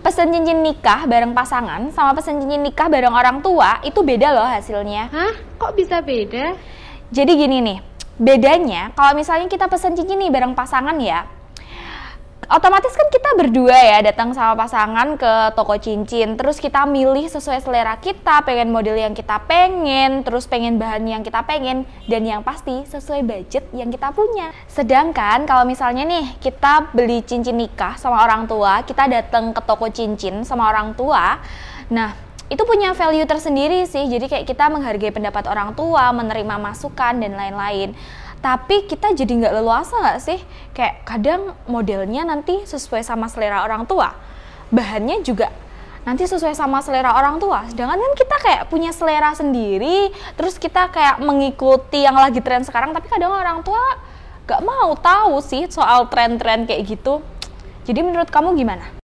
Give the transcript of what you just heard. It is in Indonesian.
pesen cincin nikah bareng pasangan sama pesen cincin nikah bareng orang tua itu beda loh hasilnya. Hah? Kok bisa beda? Jadi gini nih, bedanya kalau misalnya kita pesen cincin nih bareng pasangan ya, otomatis kan kita berdua ya datang sama pasangan ke toko cincin terus kita milih sesuai selera kita pengen model yang kita pengen terus pengen bahan yang kita pengen dan yang pasti sesuai budget yang kita punya sedangkan kalau misalnya nih kita beli cincin nikah sama orang tua kita datang ke toko cincin sama orang tua nah itu punya value tersendiri sih jadi kayak kita menghargai pendapat orang tua menerima masukan dan lain-lain tapi kita jadi nggak leluasa nggak sih kayak kadang modelnya nanti sesuai sama selera orang tua bahannya juga nanti sesuai sama selera orang tua sedangkan kan kita kayak punya selera sendiri terus kita kayak mengikuti yang lagi tren sekarang tapi kadang orang tua nggak mau tahu sih soal tren-tren kayak gitu jadi menurut kamu gimana?